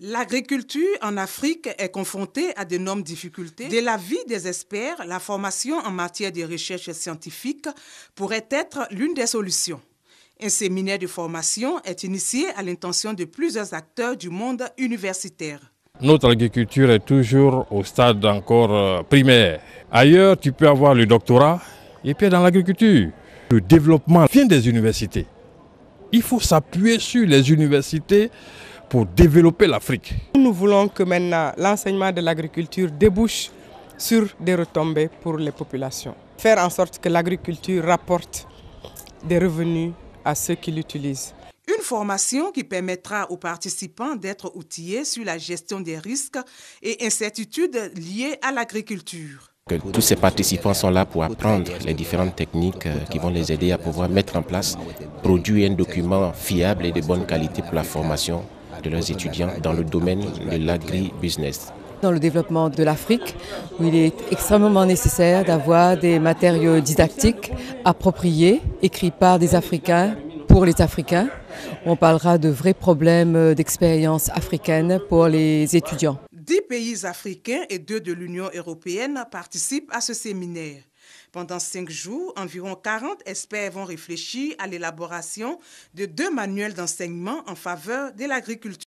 L'agriculture en Afrique est confrontée à d'énormes difficultés. Dès vie des experts, la formation en matière de recherche scientifique pourrait être l'une des solutions. Un séminaire de formation est initié à l'intention de plusieurs acteurs du monde universitaire. Notre agriculture est toujours au stade encore euh, primaire. Ailleurs, tu peux avoir le doctorat et puis dans l'agriculture. Le développement vient des universités. Il faut s'appuyer sur les universités pour développer l'Afrique. Nous voulons que maintenant l'enseignement de l'agriculture débouche sur des retombées pour les populations. Faire en sorte que l'agriculture rapporte des revenus à ceux qui l'utilisent. Une formation qui permettra aux participants d'être outillés sur la gestion des risques et incertitudes liées à l'agriculture. Que tous ces participants sont là pour apprendre les différentes techniques euh, qui vont les aider à pouvoir mettre en place, produire un document fiable et de bonne qualité pour la formation de leurs étudiants dans le domaine de l'agribusiness dans le développement de l'Afrique, où il est extrêmement nécessaire d'avoir des matériaux didactiques appropriés, écrits par des Africains pour les Africains. On parlera de vrais problèmes d'expérience africaine pour les étudiants. Dix pays africains et deux de l'Union européenne participent à ce séminaire. Pendant cinq jours, environ 40 experts vont réfléchir à l'élaboration de deux manuels d'enseignement en faveur de l'agriculture.